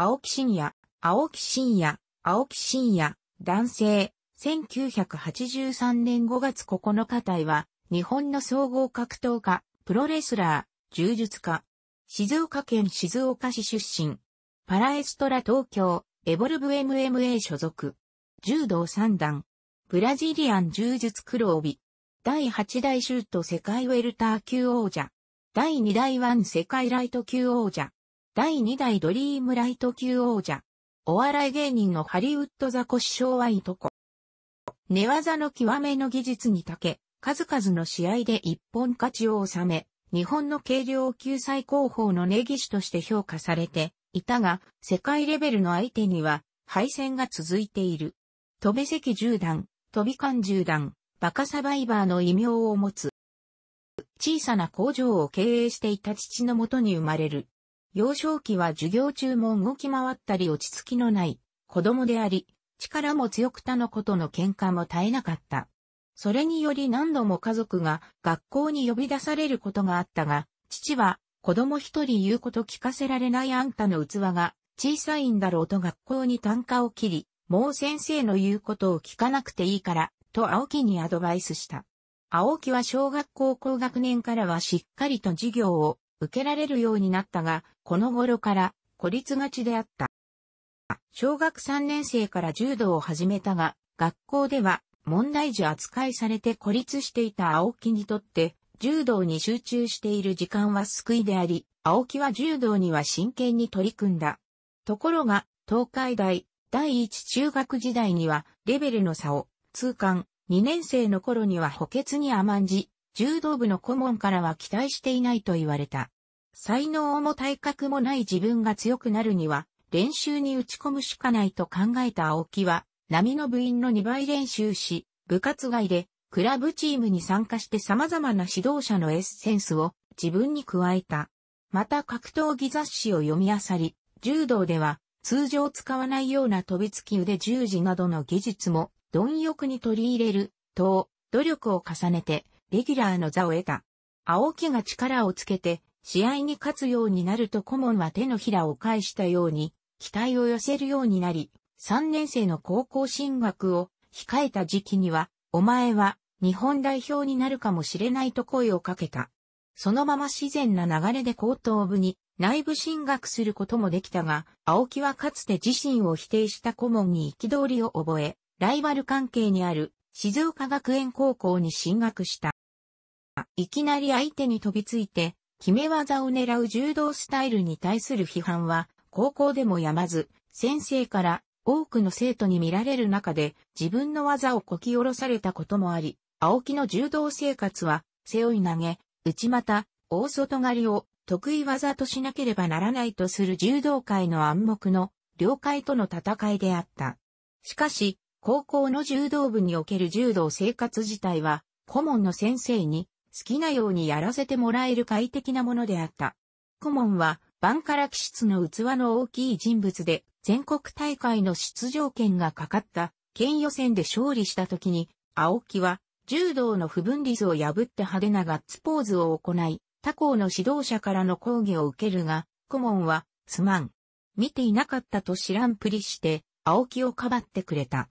青木真也、青木真也、青木真也、男性、1983年5月9日体は、日本の総合格闘家、プロレスラー、柔術家、静岡県静岡市出身、パラエストラ東京、エボルブ MMA 所属、柔道三段、ブラジリアン柔術黒帯、第8代シュート世界ウェルター級王者、第2代ワン世界ライト級王者、第2代ドリームライト級王者。お笑い芸人のハリウッドザコシショウはいとこ。寝技の極めの技術にたけ、数々の試合で一本勝ちを収め、日本の軽量級最高峰の根岸として評価されていたが、世界レベルの相手には敗戦が続いている。飛べ石銃段、飛び艦銃段、バカサバイバーの異名を持つ。小さな工場を経営していた父のもとに生まれる。幼少期は授業中も動き回ったり落ち着きのない子供であり、力も強く他の子との喧嘩も絶えなかった。それにより何度も家族が学校に呼び出されることがあったが、父は子供一人言うこと聞かせられないあんたの器が小さいんだろうと学校に単価を切り、もう先生の言うことを聞かなくていいから、と青木にアドバイスした。青木は小学校高学年からはしっかりと授業を受けられるようになったが、この頃から孤立がちであった。小学3年生から柔道を始めたが、学校では問題児扱いされて孤立していた青木にとって、柔道に集中している時間は救いであり、青木は柔道には真剣に取り組んだ。ところが、東海大、第一中学時代には、レベルの差を、痛感、2年生の頃には補欠に甘んじ、柔道部の顧問からは期待していないと言われた。才能も体格もない自分が強くなるには、練習に打ち込むしかないと考えた青木は、波の部員の2倍練習し、部活外で、クラブチームに参加して様々な指導者のエッセンスを自分に加えた。また格闘技雑誌を読み漁り、柔道では通常使わないような飛びつき腕十字などの技術も貪欲に取り入れる、と努力を重ねてレギュラーの座を得た。青木が力をつけて、試合に勝つようになると顧問は手のひらを返したように、期待を寄せるようになり、3年生の高校進学を控えた時期には、お前は日本代表になるかもしれないと声をかけた。そのまま自然な流れで高等部に内部進学することもできたが、青木はかつて自身を否定した顧問に憤りを覚え、ライバル関係にある静岡学園高校に進学した。いきなり相手に飛びついて、決め技を狙う柔道スタイルに対する批判は、高校でもやまず、先生から多くの生徒に見られる中で、自分の技をこき下ろされたこともあり、青木の柔道生活は、背負い投げ、内股、大外刈りを得意技としなければならないとする柔道界の暗黙の了解との戦いであった。しかし、高校の柔道部における柔道生活自体は、顧問の先生に好きなようにやらせてもらえる快適なものであった。顧問は、バンカラ気質の器の大きい人物で、全国大会の出場権がかかった、県予選で勝利した時に、青木は、柔道の不分率を破って派手なガッツポーズを行い、他校の指導者からの抗議を受けるが、顧問は、すまん。見ていなかったと知らんぷりして、青木をかばってくれた。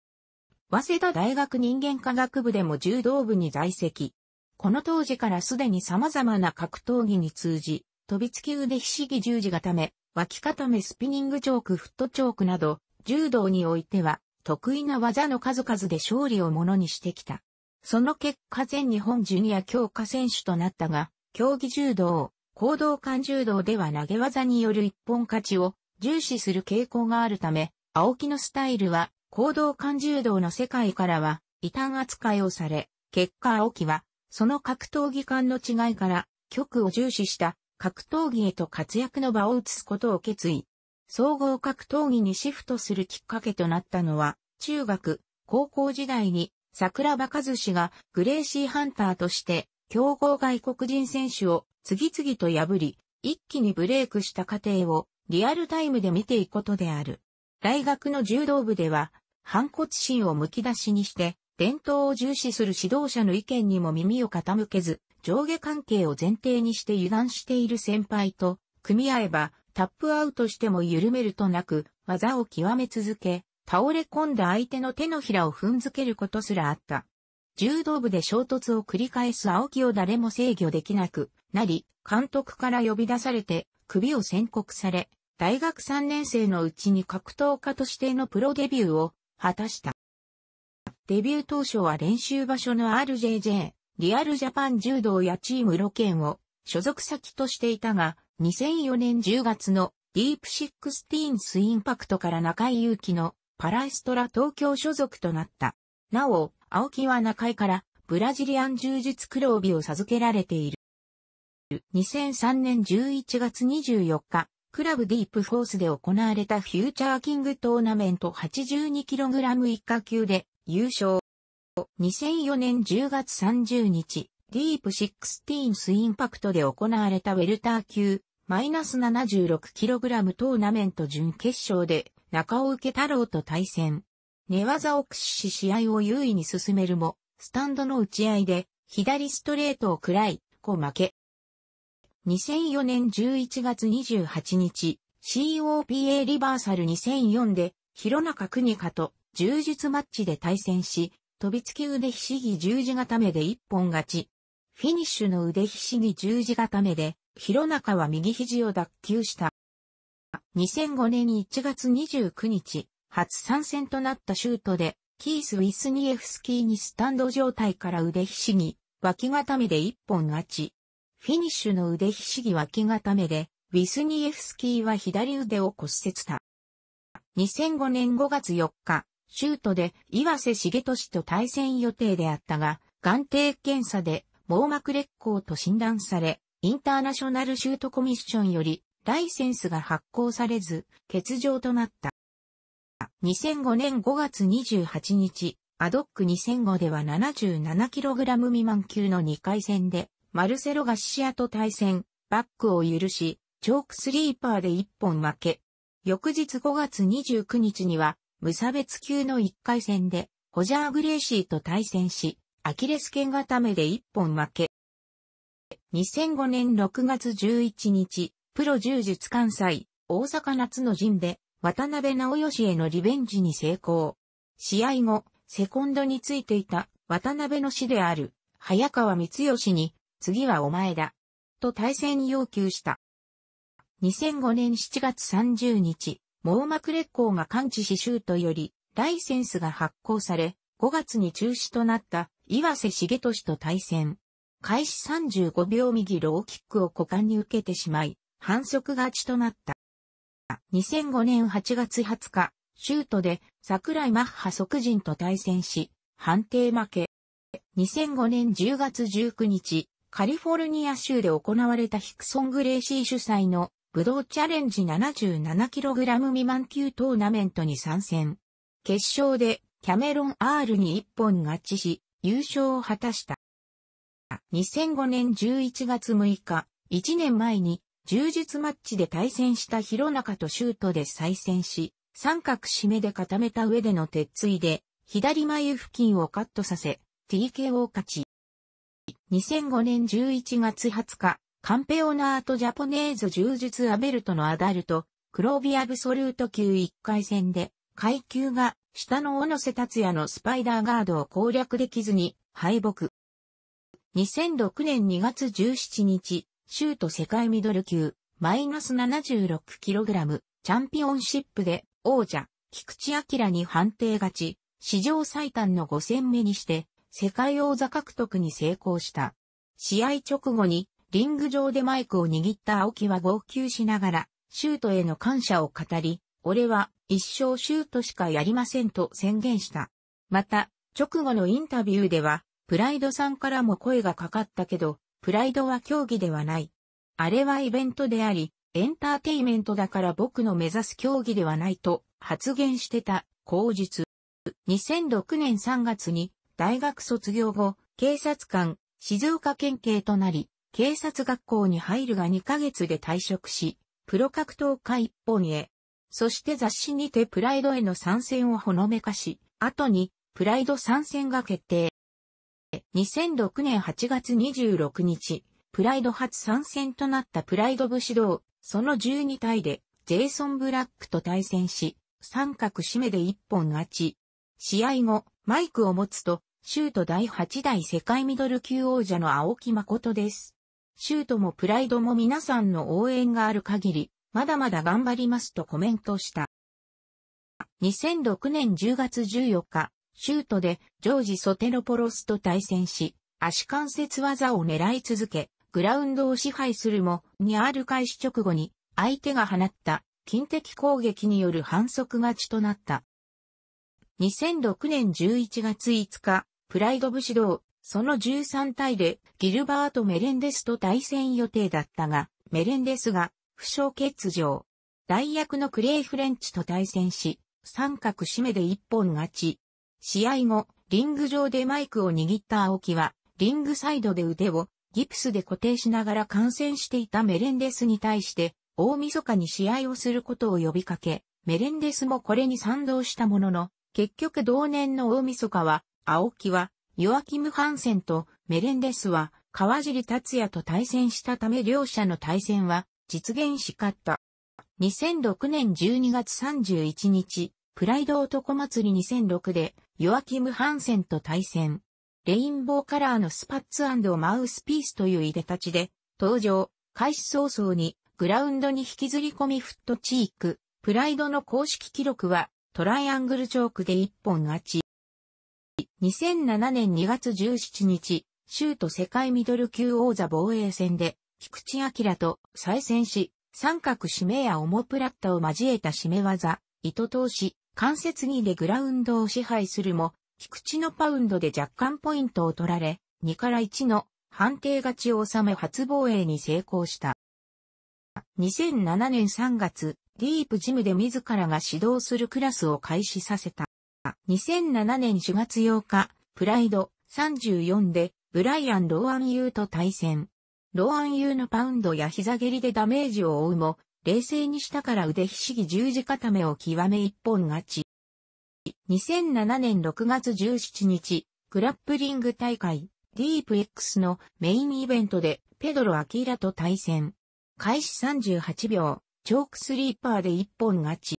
早稲田大学人間科学部でも柔道部に在籍。この当時からすでに様々な格闘技に通じ、飛びつき腕ひしぎ十字固め、脇固めスピニングチョークフットチョークなど、柔道においては、得意な技の数々で勝利をものにしてきた。その結果全日本ジュニア強化選手となったが、競技柔道、行動感柔道では投げ技による一本勝ちを重視する傾向があるため、青木のスタイルは行動感柔道の世界からは異端扱いをされ、結果青木はその格闘技間の違いから、局を重視した格闘技へと活躍の場を移すことを決意。総合格闘技にシフトするきっかけとなったのは、中学、高校時代に桜庭和氏がグレーシーハンターとして強豪外国人選手を次々と破り、一気にブレイクした過程をリアルタイムで見ていくことである。大学の柔道部では、反骨心をむき出しにして、伝統を重視する指導者の意見にも耳を傾けず、上下関係を前提にして油断している先輩と、組み合えば、タップアウトしても緩めるとなく、技を極め続け、倒れ込んだ相手の手のひらを踏んづけることすらあった。柔道部で衝突を繰り返す青木を誰も制御できなくなり、監督から呼び出されて、首を宣告され、大学3年生のうちに格闘家としてのプロデビューを果たした。デビュー当初は練習場所の RJJ、リアルジャパン柔道やチームロケンを所属先としていたが、2004年10月のディープシックスティーンスインパクトから中井祐希のパラエストラ東京所属となった。なお、青木は中井からブラジリアン柔術黒帯を授けられている。2003年11月24日、クラブディープフォースで行われたフューチャーキングトーナメント 82kg 以下級で優勝。2004年10月30日、ディープ16スインパクトで行われたウェルター級、マイナス 76kg トーナメント準決勝で、中尾受太郎と対戦。寝技を駆使し試合を優位に進めるも、スタンドの打ち合いで、左ストレートを喰らい、う負け。2004年11月28日、COPA リバーサル2004で、広中邦香と柔術マッチで対戦し、飛びつき腕ひしぎ十字固めで一本勝ち。フィニッシュの腕ひしぎ十字固めで、広中は右肘を脱臼した。2005年1月29日、初参戦となったシュートで、キース・ウィスニエフスキーにスタンド状態から腕ひしぎ、脇固めで一本勝ち。フィニッシュの腕ひしぎ脇固めで、ウィスニエフスキーは左腕を骨折した。2005年5月4日、シュートで岩瀬重俊と対戦予定であったが、眼底検査で網膜劣行と診断され、インターナショナルシュートコミッションよりライセンスが発行されず、欠場となった。2005年5月28日、アドック2005では 77kg 未満級の2回戦で、マルセロガシアと対戦、バックを許し、チョークスリーパーで1本負け。翌日5月29日には、無差別級の1回戦で、ホジャー・グレーシーと対戦し、アキレス腱固めで1本負け。2005年6月11日、プロ柔術関西、大阪夏の陣で、渡辺直義へのリベンジに成功。試合後、セコンドについていた渡辺の師である、早川光義に、次はお前だ。と対戦要求した。2005年7月30日、網膜劣行が完治しシュートより、ライセンスが発行され、5月に中止となった岩瀬重俊と対戦。開始35秒右ローキックを股間に受けてしまい、反則勝ちとなった。2005年8月20日、シュートで桜井マッハ即人と対戦し、判定負け。2005年10月19日、カリフォルニア州で行われたヒクソン・グレーシー主催の武道チャレンジ 77kg 未満級トーナメントに参戦。決勝でキャメロン R に一本勝ちし、優勝を果たした。2005年11月6日、1年前に柔術マッチで対戦した広中とシュートで再戦し、三角締めで固めた上での鉄椎で、左眉付近をカットさせ、TKO 勝ち。2005年11月20日、カンペオナートジャポネーズ柔術アベルトのアダルト、クロービアブソルート級1回戦で、階級が下の小野瀬達也のスパイダーガードを攻略できずに敗北。2006年2月17日、シュート世界ミドル級、マイナス 76kg、チャンピオンシップで王者、菊池明に判定勝ち、史上最短の5戦目にして、世界王座獲得に成功した。試合直後にリング上でマイクを握った青木は号泣しながら、シュートへの感謝を語り、俺は一生シュートしかやりませんと宣言した。また、直後のインタビューでは、プライドさんからも声がかかったけど、プライドは競技ではない。あれはイベントであり、エンターテイメントだから僕の目指す競技ではないと発言してた、口実。2006年3月に大学卒業後、警察官、静岡県警となり、警察学校に入るが2ヶ月で退職し、プロ格闘家一本へ。そして雑誌にてプライドへの参戦をほのめかし、後にプライド参戦が決定。2006年8月26日、プライド初参戦となったプライド武士道、その12体でジェイソン・ブラックと対戦し、三角締めで一本勝ち。試合後、マイクを持つと、シュート第8代世界ミドル級王者の青木誠です。シュートもプライドも皆さんの応援がある限り、まだまだ頑張りますとコメントした。2006年10月14日、シュートでジョージ・ソテロポロスと対戦し、足関節技を狙い続け、グラウンドを支配するも、にある開始直後に、相手が放った、近敵攻撃による反則勝ちとなった。2006年11月5日、プライド武士道その13体でギルバート・メレンデスと対戦予定だったが、メレンデスが負傷欠場。代役のクレイ・フレンチと対戦し、三角締めで一本勝ち。試合後、リング上でマイクを握った青木は、リングサイドで腕をギプスで固定しながら観戦していたメレンデスに対して、大晦日に試合をすることを呼びかけ、メレンデスもこれに賛同したものの、結局同年の大晦日は、青木はヨアキム・ハンセンとメレンデスは川尻達也と対戦したため両者の対戦は実現しかった。2006年12月31日、プライド男祭り2006でヨアキム・ハンセンと対戦。レインボーカラーのスパッツマウスピースといういでたちで登場、開始早々にグラウンドに引きずり込みフットチーク、プライドの公式記録はトライアングルチョークで一本勝ち。2007年2月17日、州都世界ミドル級王座防衛戦で、菊池明と再戦し、三角締めやオモプラッタを交えた締め技、糸通し、関節技でグラウンドを支配するも、菊池のパウンドで若干ポイントを取られ、2から1の判定勝ちを収め初防衛に成功した。2007年3月、ディープジムで自らが指導するクラスを開始させた。2007年4月8日、プライド34でブライアン・ローアン・ユーと対戦。ローアン・ユーのパウンドや膝蹴りでダメージを負うも、冷静にしたから腕ひしぎ十字固めを極め一本勝ち。2007年6月17日、グラップリング大会、ディープ X のメインイベントで、ペドロ・アキーラと対戦。開始38秒、チョークスリーパーで一本勝ち。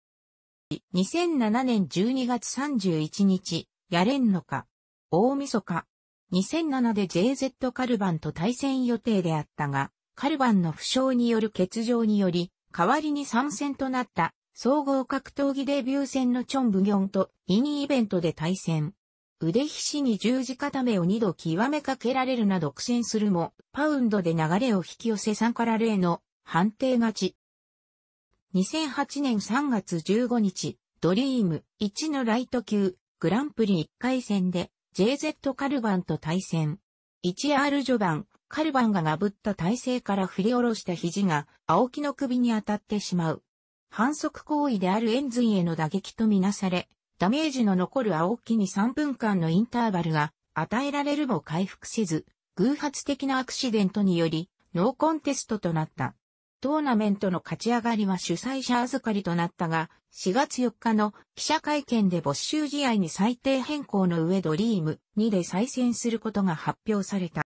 2007年12月31日、やれんのか。大晦日。2007で JZ カルバンと対戦予定であったが、カルバンの負傷による欠場により、代わりに参戦となった総合格闘技デビュー戦のチョンブギョンとイニイベントで対戦。腕ひしに十字固めを二度極めかけられるなど苦戦するも、パウンドで流れを引き寄せ3から0の判定勝ち。2008年3月15日、ドリーム1のライト級グランプリ1回戦で JZ カルバンと対戦。1R 序盤、カルバンががった体勢から振り下ろした肘が青木の首に当たってしまう。反則行為であるエンズイへの打撃とみなされ、ダメージの残る青木に3分間のインターバルが与えられるも回復せず、偶発的なアクシデントにより、ノーコンテストとなった。トーナメントの勝ち上がりは主催者預かりとなったが、4月4日の記者会見で没収試合に最低変更の上ドリーム2で再戦することが発表された。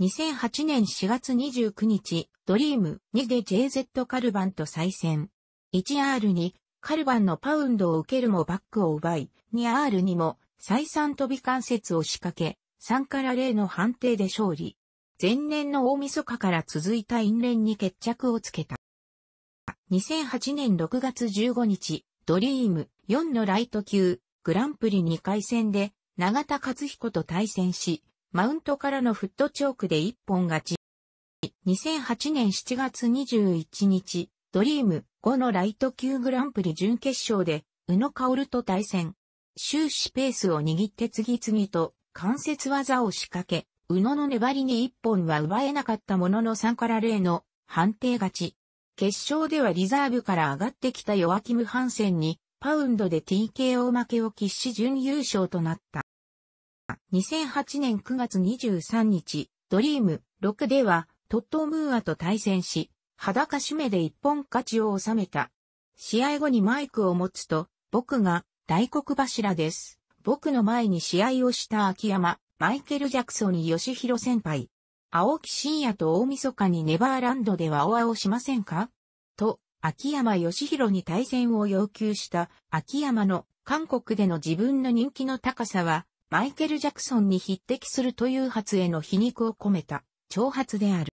2008年4月29日、ドリーム2で JZ カルバンと再戦。1R にカルバンのパウンドを受けるもバックを奪い、2R にも再三飛び関節を仕掛け、3から0の判定で勝利。前年の大晦日から続いた因縁に決着をつけた。2008年6月15日、ドリーム4のライト級グランプリ2回戦で永田勝彦と対戦し、マウントからのフットチョークで一本勝ち。2008年7月21日、ドリーム5のライト級グランプリ準決勝で、宇野薫と対戦。終始ペースを握って次々と関節技を仕掛け、宇野の粘りに一本は奪えなかったものの3から0の判定勝ち。決勝ではリザーブから上がってきたヨアキム・ハンセンにパウンドで TKO 負けを喫し準優勝となった。2008年9月23日、ドリーム6ではトットームーアと対戦し、裸締めで一本勝ちを収めた。試合後にマイクを持つと、僕が大黒柱です。僕の前に試合をした秋山、マイケル・ジャクソン・ヨシヒロ先輩。青木真也と大晦日にネバーランドではおあをしませんかと、秋山義弘に対戦を要求した秋山の韓国での自分の人気の高さは、マイケル・ジャクソンに匹敵するという発への皮肉を込めた、挑発である。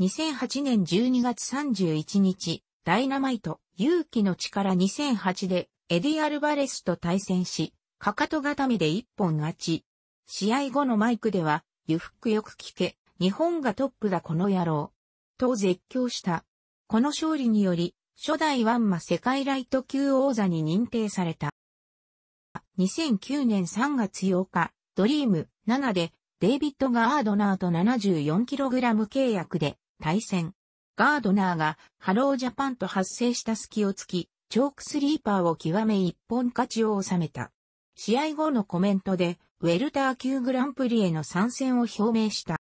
2008年12月31日、ダイナマイト、勇気の力2008で、エディ・アルバレスと対戦し、かかと固めで一本勝ち、試合後のマイクでは、ゆふくよく聞け、日本がトップだこの野郎。と絶叫した。この勝利により、初代ワンマ世界ライト級王座に認定された。2009年3月8日、ドリーム7で、デイビッド・ガードナーと 74kg 契約で対戦。ガードナーがハロージャパンと発生した隙をつき、チョークスリーパーを極め一本勝ちを収めた。試合後のコメントで、ウェルター級グランプリへの参戦を表明した。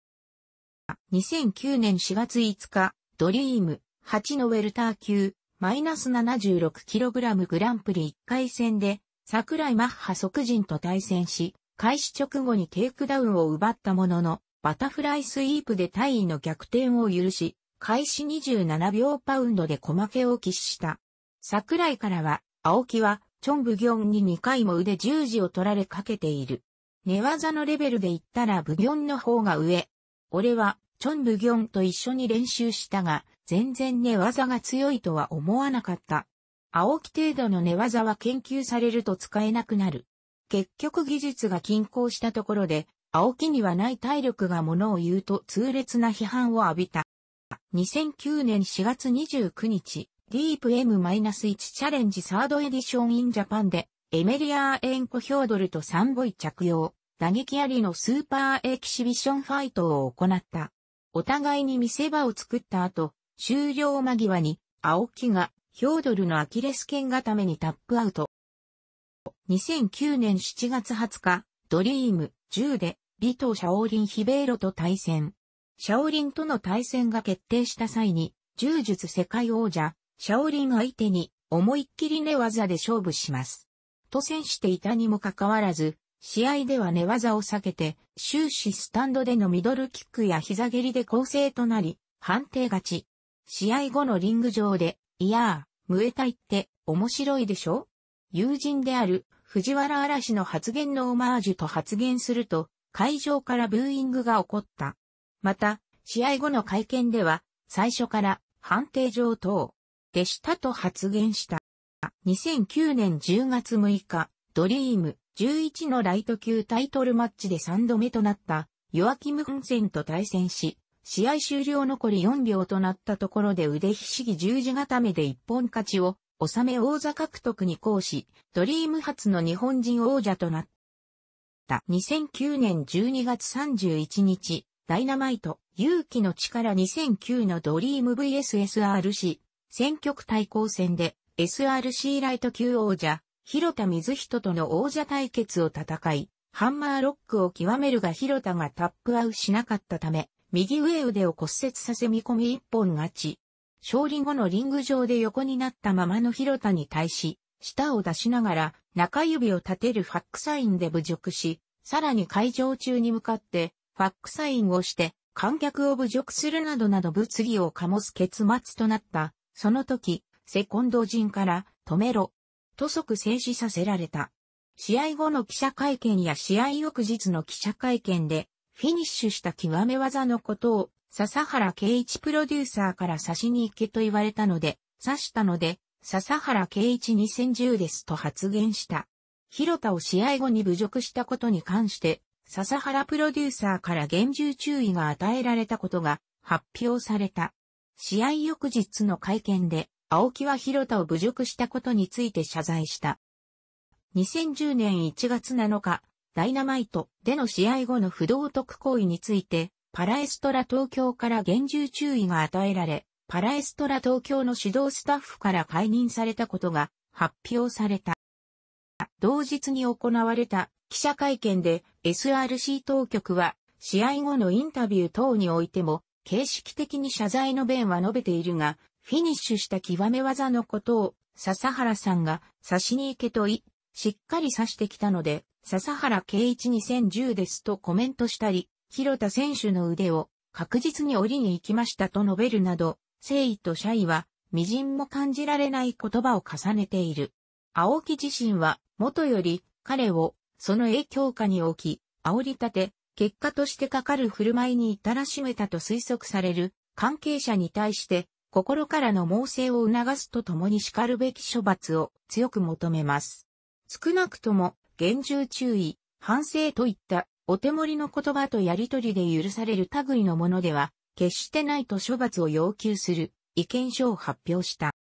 2009年4月5日、ドリーム8のウェルター級、マイナス 76kg グランプリ1回戦で、桜井マッハ即人と対戦し、開始直後にテイクダウンを奪ったものの、バタフライスイープで大位の逆転を許し、開始27秒パウンドで小負けを喫した。桜井からは、青木は、チョン・ブギョンに2回も腕十字を取られかけている。寝技のレベルで言ったらブギョンの方が上。俺は、チョン・ブギョンと一緒に練習したが、全然寝技が強いとは思わなかった。青木程度の寝技は研究されると使えなくなる。結局技術が均衡したところで、青木にはない体力がものを言うと痛烈な批判を浴びた。2009年4月29日、ディープ M-1 チャレンジサードエディションインジャパンで、エメリアーエンコ・ヒョードルとサンボイ着用、打撃ありのスーパーエキシビションファイトを行った。お互いに見せ場を作った後、終了間際に、青木が、ヒョードルのアキレス腱固めにタップアウト。2009年7月20日、ドリーム10で、ビト・シャオリン・ヒベーロと対戦。シャオリンとの対戦が決定した際に、柔術世界王者、シャオリン相手に思いっきり寝技で勝負します。と戦していたにもかかわらず、試合では寝技を避けて、終始スタンドでのミドルキックや膝蹴りで構成となり、判定勝ち。試合後のリング上で、いやー、ムエタイって面白いでしょ友人である藤原嵐の発言のオマージュと発言すると、会場からブーイングが起こった。また、試合後の会見では、最初から判定上等。でしたと発言した。2009年10月6日、ドリーム11のライト級タイトルマッチで3度目となった、ヨアキム・フンセンと対戦し、試合終了残り4秒となったところで腕ひしぎ十字固めで一本勝ちを、収め王座獲得に行使、ドリーム初の日本人王者となった。2009年12月31日、ダイナマイト、勇気の力2009のドリーム VSSR 氏、選挙区対抗戦で SRC ライト級王者、広田水人との王者対決を戦い、ハンマーロックを極めるが広田がタップアウしなかったため、右上腕を骨折させ見込み一本勝ち。勝利後のリング上で横になったままの広田に対し、舌を出しながら中指を立てるファックサインで侮辱し、さらに会場中に向かってファックサインをして観客を侮辱するなどなど物議を醸す結末となったその時、セコンド陣から、止めろ、と即制止させられた。試合後の記者会見や試合翌日の記者会見で、フィニッシュした極め技のことを、笹原圭一プロデューサーから刺しに行けと言われたので、刺したので、笹原圭一2010ですと発言した。広田を試合後に侮辱したことに関して、笹原プロデューサーから厳重注意が与えられたことが発表された。試合翌日の会見で、青木は広田を侮辱したことについて謝罪した。2010年1月7日、ダイナマイトでの試合後の不道徳行為について、パラエストラ東京から厳重注意が与えられ、パラエストラ東京の指導スタッフから解任されたことが発表された。同日に行われた記者会見で SRC 当局は試合後のインタビュー等においても形式的に謝罪の弁は述べているが、フィニッシュした極め技のことを、笹原さんが刺しに行けと言い、しっかり刺してきたので、笹原圭一2010ですとコメントしたり、広田選手の腕を確実に折りに行きましたと述べるなど、誠意と謝意は、微塵も感じられない言葉を重ねている。青木自身は、元より、彼を、その影響下に置き、煽り立て、結果としてかかる振る舞いに至らしめたと推測される関係者に対して心からの猛省を促すとともに叱るべき処罰を強く求めます。少なくとも厳重注意、反省といったお手盛りの言葉とやりとりで許される類のものでは決してないと処罰を要求する意見書を発表した。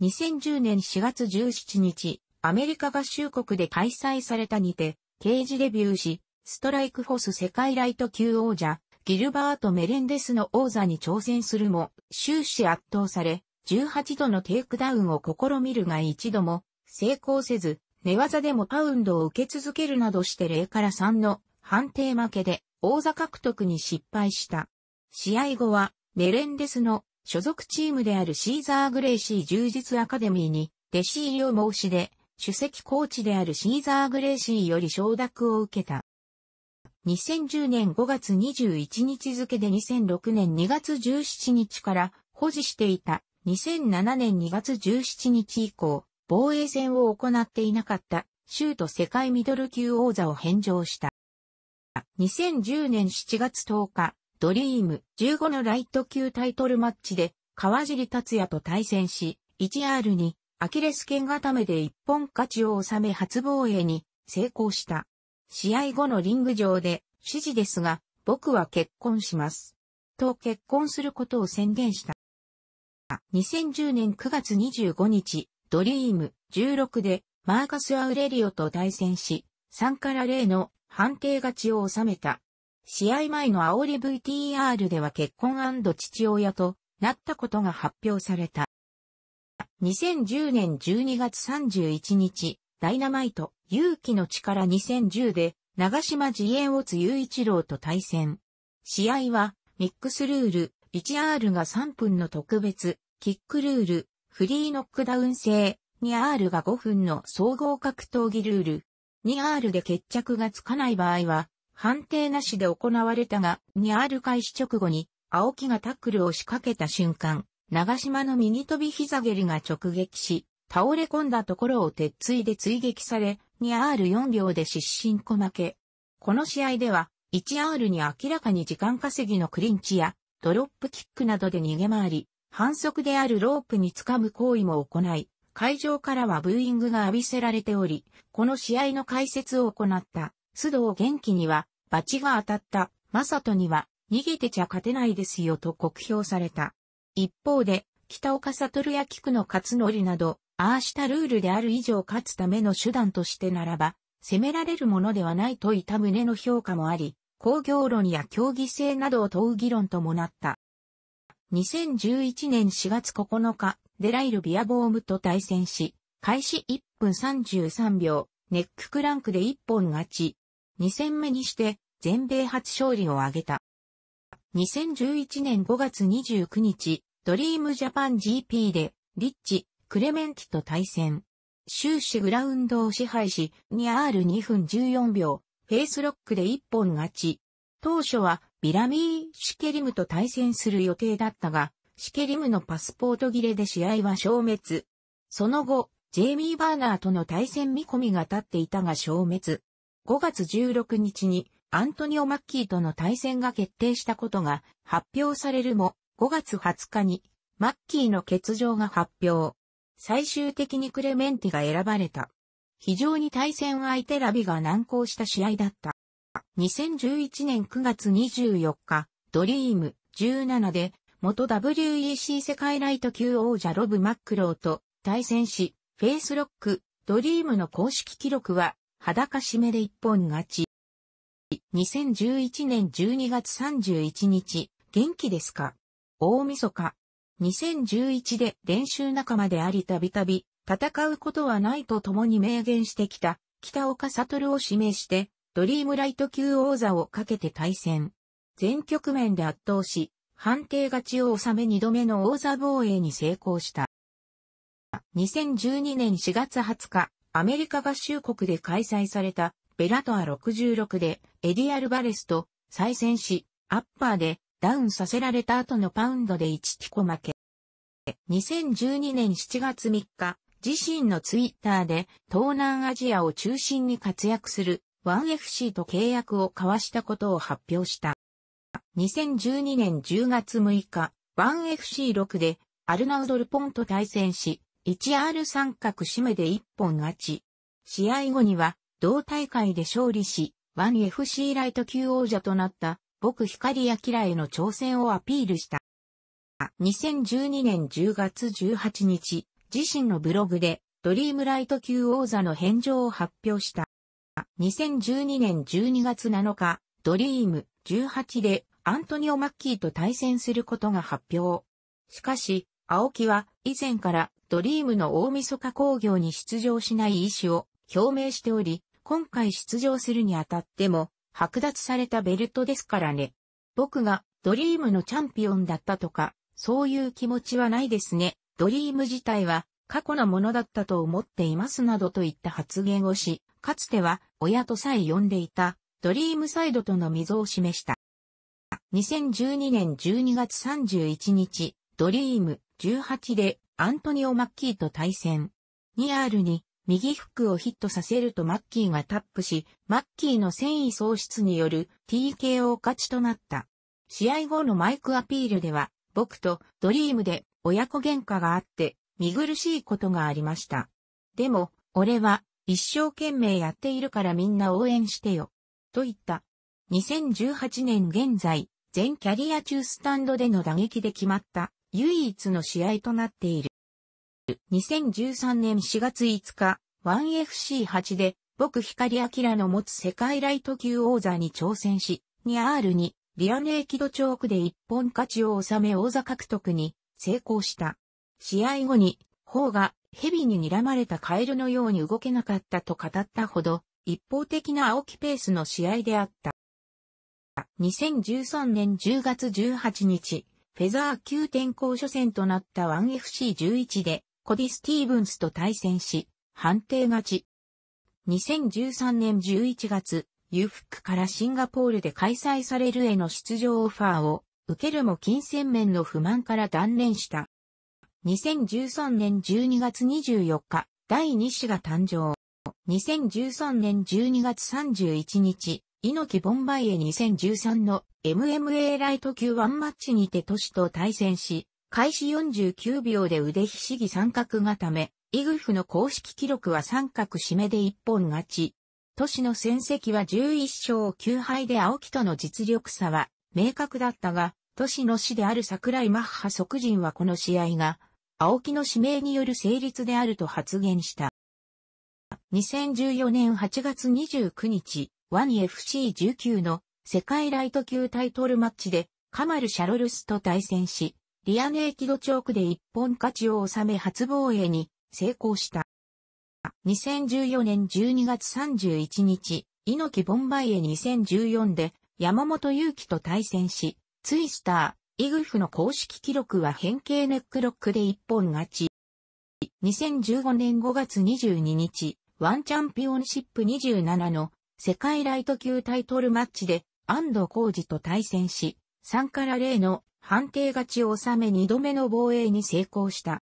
2010年4月17日、アメリカ合衆国で開催されたにて、刑事デビューし、ストライクフォス世界ライト級王者、ギルバート・メレンデスの王座に挑戦するも、終始圧倒され、18度のテイクダウンを試みるが一度も成功せず、寝技でもパウンドを受け続けるなどして0から3の判定負けで王座獲得に失敗した。試合後はメレンデスの所属チームであるシーザー・グレイシー充実アカデミーに弟子入りを申し出、主席コーチであるシーザー・グレイシーより承諾を受けた。2010年5月21日付で2006年2月17日から保持していた2007年2月17日以降、防衛戦を行っていなかった、州都世界ミドル級王座を返上した。2010年7月10日、ドリーム15のライト級タイトルマッチで、川尻達也と対戦し、1 r にアキレス腱固めで一本勝ちを収め初防衛に成功した。試合後のリング上で、指示ですが、僕は結婚します。と結婚することを宣言した。2010年9月25日、ドリーム16でマーカス・アウレリオと対戦し、3から0の判定勝ちを収めた。試合前の煽り VTR では結婚父親となったことが発表された。2010年12月31日、ダイナマイト、勇気の力2010で、長島自衛を津雄一郎と対戦。試合は、ミックスルール、1R が3分の特別、キックルール、フリーノックダウン制、2R が5分の総合格闘技ルール。2R で決着がつかない場合は、判定なしで行われたが、2R 開始直後に、青木がタックルを仕掛けた瞬間、長島の右飛び膝蹴りが直撃し、倒れ込んだところを鉄槌で追撃され、2R4 秒で失神小負け。この試合では、1R に明らかに時間稼ぎのクリンチや、ドロップキックなどで逃げ回り、反則であるロープにつかむ行為も行い、会場からはブーイングが浴びせられており、この試合の解説を行った須藤元気には、バチが当たった、マサトには、逃げてちゃ勝てないですよと酷評された。一方で、北岡悟や菊野勝則など、ああしたルールである以上勝つための手段としてならば、攻められるものではないといた旨の評価もあり、工業論や競技性などを問う議論ともなった。2011年4月9日、デライル・ビアボームと対戦し、開始1分33秒、ネッククランクで1本勝ち。2戦目にして、全米初勝利を挙げた。2011年5月29日、ドリームジャパン GP で、リッチ、クレメンティと対戦。終始グラウンドを支配し、2R2 分14秒、フェイスロックで1本勝ち。当初はビラミー・シケリムと対戦する予定だったが、シケリムのパスポート切れで試合は消滅。その後、ジェイミー・バーナーとの対戦見込みが立っていたが消滅。5月16日にアントニオ・マッキーとの対戦が決定したことが発表されるも、5月20日にマッキーの欠場が発表。最終的にクレメンティが選ばれた。非常に対戦相手ラビが難航した試合だった。2011年9月24日、ドリーム17で元 WEC 世界ライト級王者ロブ・マックローと対戦し、フェイスロック、ドリームの公式記録は裸締めで一本勝ち。2011年12月31日、元気ですか大晦日、2011で練習仲間でありたびたび、戦うことはないと共に明言してきた、北岡悟を指名して、ドリームライト級王座をかけて対戦。全局面で圧倒し、判定勝ちを収め2度目の王座防衛に成功した。2012年4月20日、アメリカ合衆国で開催されたベラトア66でエディ・アルバレスと再戦し、アッパーでダウンさせられた後のパウンドで1ティコ負け。2012年7月3日、自身のツイッターで東南アジアを中心に活躍する 1FC と契約を交わしたことを発表した。2012年10月6日、1FC6 でアルナウド・ルポンと対戦し、1R 三角締めで1本勝ち。試合後には同大会で勝利し、1FC ライト級王者となった僕光明への挑戦をアピールした。2012年10月18日、自身のブログで、ドリームライト級王座の返上を発表した。2012年12月7日、ドリーム18でアントニオ・マッキーと対戦することが発表。しかし、青木は以前からドリームの大晦日工業に出場しない意思を表明しており、今回出場するにあたっても剥奪されたベルトですからね。僕がドリームのチャンピオンだったとか、そういう気持ちはないですね。ドリーム自体は過去のものだったと思っていますなどといった発言をし、かつては親とさえ呼んでいたドリームサイドとの溝を示した。2012年12月31日、ドリーム18でアントニオ・マッキーと対戦。2R に右フックをヒットさせるとマッキーがタップし、マッキーの繊維喪失による TKO 勝ちとなった。試合後のマイクアピールでは、僕とドリームで親子喧嘩があって、見苦しいことがありました。でも、俺は一生懸命やっているからみんな応援してよ。と言った。2018年現在、全キャリア中スタンドでの打撃で決まった唯一の試合となっている。2013年4月5日、1FC8 で、僕光明の持つ世界ライト級王座に挑戦し、2R に、リアネーキドチョークで一本勝ちを収め王座獲得に成功した。試合後に、ホが蛇に睨まれたカエルのように動けなかったと語ったほど、一方的な青木ペースの試合であった。2013年10月18日、フェザー級転向初戦となった 1FC11 で、コディ・スティーブンスと対戦し、判定勝ち。2013年11月、裕福からシンガポールで開催されるへの出場オファーを受けるも金銭面の不満から断念した。2013年12月24日、第2子が誕生。2013年12月31日、猪木ボンバイエ2013の MMA ライト級ワンマッチにて都市と対戦し、開始49秒で腕ひしぎ三角固め、イグフの公式記録は三角締めで一本勝ち。都市の戦績は11勝9敗で青木との実力差は明確だったが、都市の死である桜井マッハ即人はこの試合が、青木の指名による成立であると発言した。2014年8月29日、ワニ FC19 の世界ライト級タイトルマッチで、カマル・シャロルスと対戦し、リアネーキドチョークで一本勝ちを収め初防衛に成功した。2014年12月31日、猪木ボンバイエ2014で山本祐希と対戦し、ツイスター、イグフの公式記録は変形ネックロックで一本勝ち。2015年5月22日、ワンチャンピオンシップ27の世界ライト級タイトルマッチで安藤浩二と対戦し、3から0の判定勝ちを収め2度目の防衛に成功した。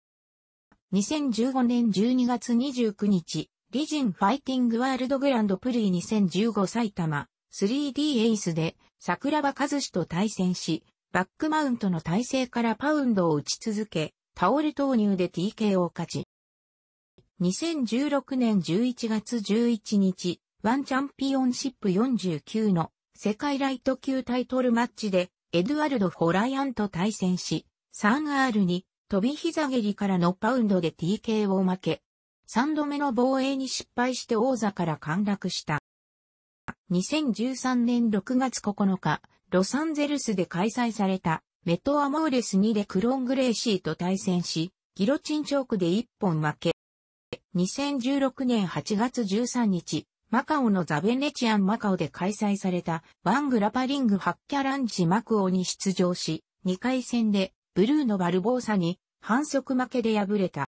2015年12月29日、リジンファイティングワールドグランドプリー2015埼玉 3D エイスで桜庭和志と対戦し、バックマウントの体勢からパウンドを打ち続け、タオル投入で TK を勝ち。2016年11月11日、ワンチャンピオンシップ49の世界ライト級タイトルマッチでエドワルド・ホライアンと対戦し、3R に飛び膝蹴りからのパウンドで TK を負け、3度目の防衛に失敗して王座から陥落した。2013年6月9日、ロサンゼルスで開催されたメトアモーレス2でクロングレーシーと対戦し、ギロチンチョークで1本負け。2016年8月13日、マカオのザベネチアンマカオで開催されたワングラパリングハッキャランチマクオに出場し、2回戦でブルーのバルボーサに反則負けで敗れた。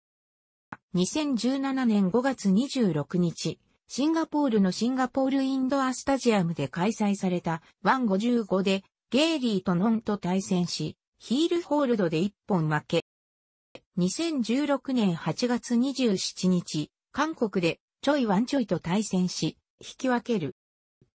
2017年5月26日、シンガポールのシンガポールインドアスタジアムで開催されたワン55でゲイリーとノンと対戦し、ヒールホールドで1本負け。2016年8月27日、韓国でちょいワンちょいと対戦し、引き分ける。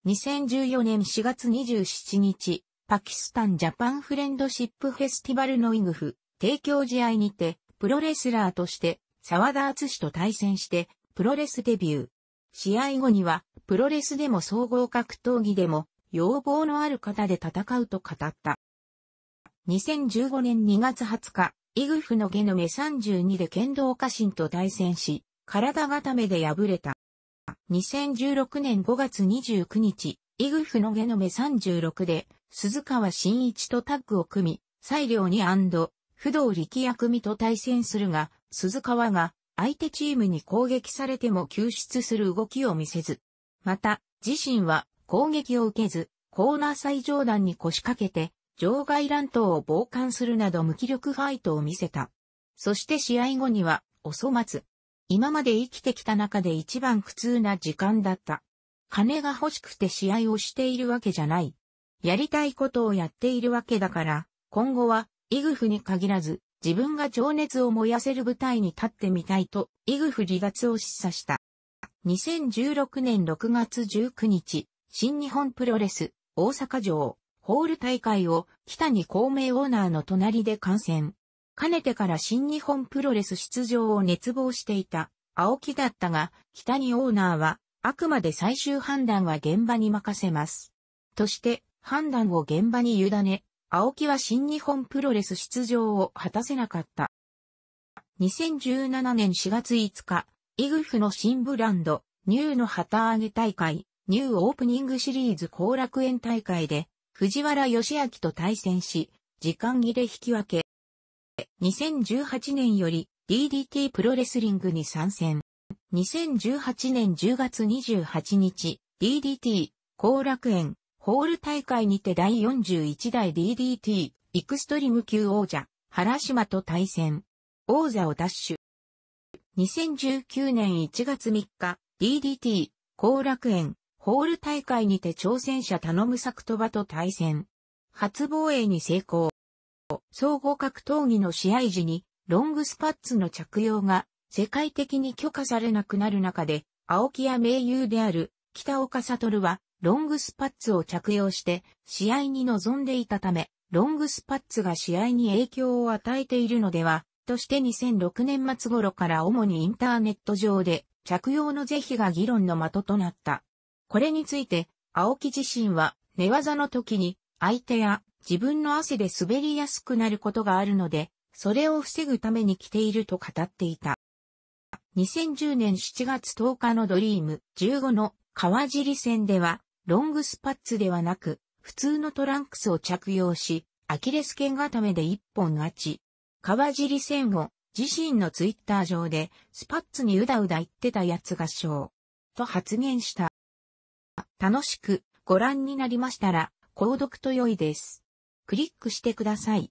2014年4月27日、パキスタンジャパンフレンドシップフェスティバルのイグフ、提供試合にて、プロレスラーとして、沢田敦史と対戦して、プロレスデビュー。試合後には、プロレスでも総合格闘技でも、要望のある方で戦うと語った。2015年2月20日、イグフのゲノメ32で剣道家臣と対戦し、体固めで敗れた。2016年5月29日、イグフのゲノメ36で、鈴川真一とタッグを組み、裁量に不動力役組と対戦するが、鈴川が相手チームに攻撃されても救出する動きを見せず、また、自身は攻撃を受けず、コーナー最上段に腰掛けて、場外乱闘を傍観するなど無気力ファイトを見せた。そして試合後には、お粗末、今まで生きてきた中で一番苦痛な時間だった。金が欲しくて試合をしているわけじゃない。やりたいことをやっているわけだから、今後は、イグフに限らず、自分が情熱を燃やせる舞台に立ってみたいと、イグフ離脱を示唆した。2016年6月19日、新日本プロレス、大阪城、ホール大会を、北に孔明オーナーの隣で観戦。かねてから新日本プロレス出場を熱望していた青木だったが、北にオーナーは、あくまで最終判断は現場に任せます。として、判断を現場に委ね、青木は新日本プロレス出場を果たせなかった。2017年4月5日、イグフの新ブランド、ニューの旗揚げ大会、ニューオープニングシリーズ後楽園大会で、藤原義明と対戦し、時間切れ引き分け。2018年より DDT プロレスリングに参戦。2018年10月28日、DDT、後楽園、ホール大会にて第41代 DDT、エクストリム級王者、原島と対戦。王座を奪取。2019年1月3日、DDT、後楽園、ホール大会にて挑戦者頼む作と場と対戦。初防衛に成功。総合格闘技の試合時にロングスパッツの着用が世界的に許可されなくなる中で、青木や名優である北岡悟はロングスパッツを着用して試合に臨んでいたため、ロングスパッツが試合に影響を与えているのでは、として2006年末頃から主にインターネット上で着用の是非が議論の的となった。これについて、青木自身は寝技の時に相手や自分の汗で滑りやすくなることがあるので、それを防ぐために着ていると語っていた。2010年7月10日のドリーム15の川尻戦では、ロングスパッツではなく、普通のトランクスを着用し、アキレス腱固めで一本勝ち。川尻戦後、自身のツイッター上で、スパッツにうだうだ言ってたやつがう。と発言した。楽しくご覧になりましたら、購読と良いです。クリックしてください。